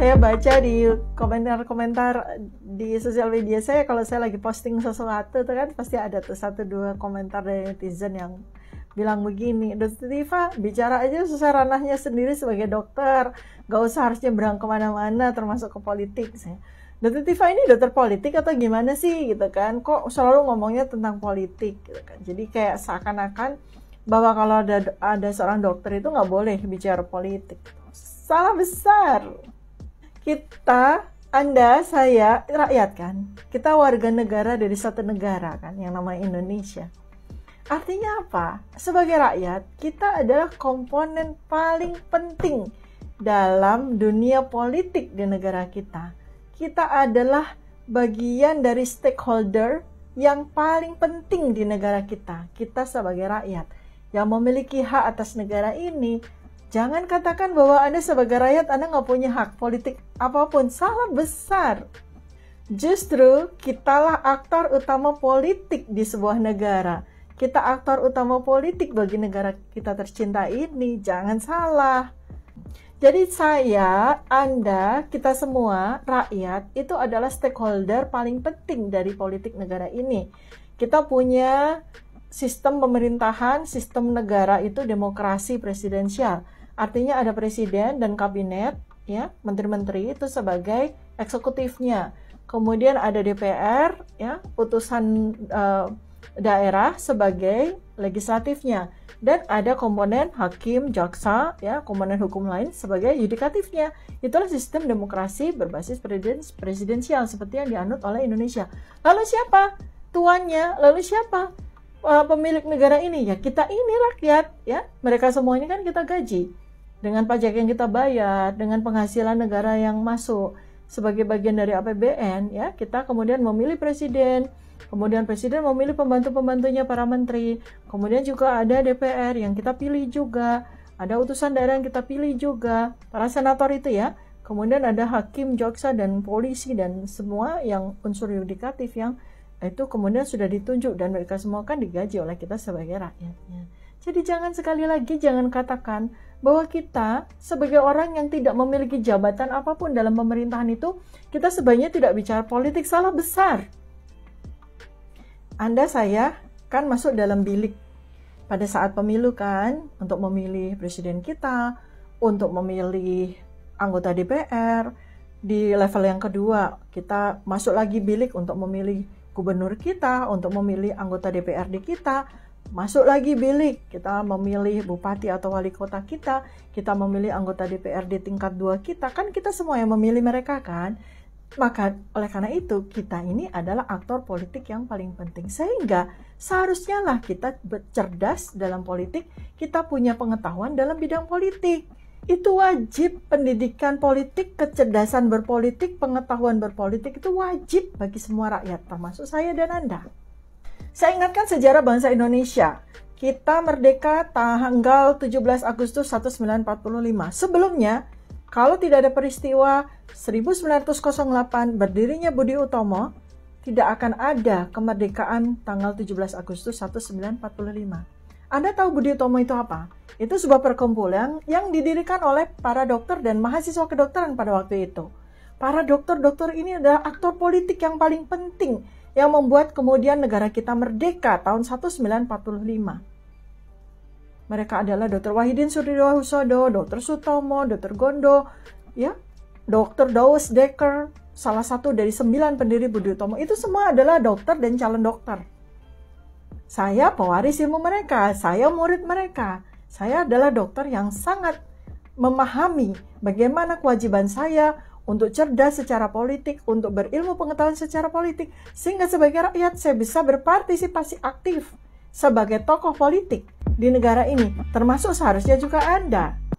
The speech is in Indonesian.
saya baca di komentar-komentar di sosial media saya kalau saya lagi posting sesuatu tuh kan pasti ada tuh satu dua komentar dari netizen yang bilang begini, Dokter Tifa bicara aja susah ranahnya sendiri sebagai dokter, gak usah harus nyebrang kemana-mana termasuk ke politik. Saya, Dokter Tifa ini dokter politik atau gimana sih gitu kan? Kok selalu ngomongnya tentang politik gitu kan? Jadi kayak seakan-akan bahwa kalau ada ada seorang dokter itu nggak boleh bicara politik. Salah besar kita anda, saya, rakyat kan. Kita warga negara dari satu negara kan yang namanya Indonesia. Artinya apa? Sebagai rakyat, kita adalah komponen paling penting dalam dunia politik di negara kita. Kita adalah bagian dari stakeholder yang paling penting di negara kita. Kita sebagai rakyat yang memiliki hak atas negara ini, Jangan katakan bahwa Anda sebagai rakyat Anda nggak punya hak politik apapun. Salah besar. Justru kitalah aktor utama politik di sebuah negara. Kita aktor utama politik bagi negara kita tercinta ini. Jangan salah. Jadi saya, Anda, kita semua, rakyat, itu adalah stakeholder paling penting dari politik negara ini. Kita punya sistem pemerintahan, sistem negara itu demokrasi presidensial Artinya ada presiden dan kabinet, ya, menteri-menteri itu sebagai eksekutifnya. Kemudian ada DPR, ya, putusan uh, daerah sebagai legislatifnya dan ada komponen hakim, jaksa, ya, komponen hukum lain sebagai yudikatifnya. Itulah sistem demokrasi berbasis presidens presidensial seperti yang dianut oleh Indonesia. Lalu siapa tuannya? Lalu siapa eh, pemilik negara ini? Ya kita ini rakyat, ya. Mereka semuanya kan kita gaji dengan pajak yang kita bayar, dengan penghasilan negara yang masuk sebagai bagian dari APBN, ya kita kemudian memilih presiden, kemudian presiden memilih pembantu-pembantunya para menteri, kemudian juga ada DPR yang kita pilih juga, ada utusan daerah yang kita pilih juga, para senator itu ya, kemudian ada hakim, jaksa dan polisi dan semua yang unsur yudikatif yang itu kemudian sudah ditunjuk dan mereka semua kan digaji oleh kita sebagai rakyatnya. Jadi jangan sekali lagi jangan katakan bahwa kita sebagai orang yang tidak memiliki jabatan apapun dalam pemerintahan itu, kita sebaiknya tidak bicara politik salah besar. Anda saya kan masuk dalam bilik pada saat pemilu kan untuk memilih presiden kita, untuk memilih anggota DPR di level yang kedua, kita masuk lagi bilik untuk memilih gubernur kita, untuk memilih anggota DPRD kita, masuk lagi bilik. Kita memilih bupati atau wali kota kita, kita memilih anggota DPRD tingkat dua kita, kan kita semua yang memilih mereka kan. Maka oleh karena itu kita ini adalah aktor politik yang paling penting sehingga seharusnya lah kita cerdas dalam politik, kita punya pengetahuan dalam bidang politik. Itu wajib pendidikan politik, kecerdasan berpolitik, pengetahuan berpolitik itu wajib bagi semua rakyat termasuk saya dan Anda. Saya ingatkan sejarah bangsa Indonesia. Kita merdeka tanggal 17 Agustus 1945. Sebelumnya, kalau tidak ada peristiwa 1908 berdirinya Budi Utomo, tidak akan ada kemerdekaan tanggal 17 Agustus 1945. Anda tahu Budi Utomo itu apa? Itu sebuah perkumpulan yang didirikan oleh para dokter dan mahasiswa kedokteran pada waktu itu. Para dokter-dokter ini adalah aktor politik yang paling penting yang membuat kemudian negara kita merdeka tahun 1945. Mereka adalah Dr. Wahidin Suryo Husodo, Dr. Sutomo, Dr. Gondo, ya, Dr. Dawes Decker, salah satu dari sembilan pendiri Budi Utomo. Itu semua adalah dokter dan calon dokter. Saya pewaris ilmu mereka, saya murid mereka. Saya adalah dokter yang sangat memahami bagaimana kewajiban saya untuk cerdas secara politik, untuk berilmu pengetahuan secara politik, sehingga sebagai rakyat saya bisa berpartisipasi aktif sebagai tokoh politik di negara ini, termasuk seharusnya juga Anda.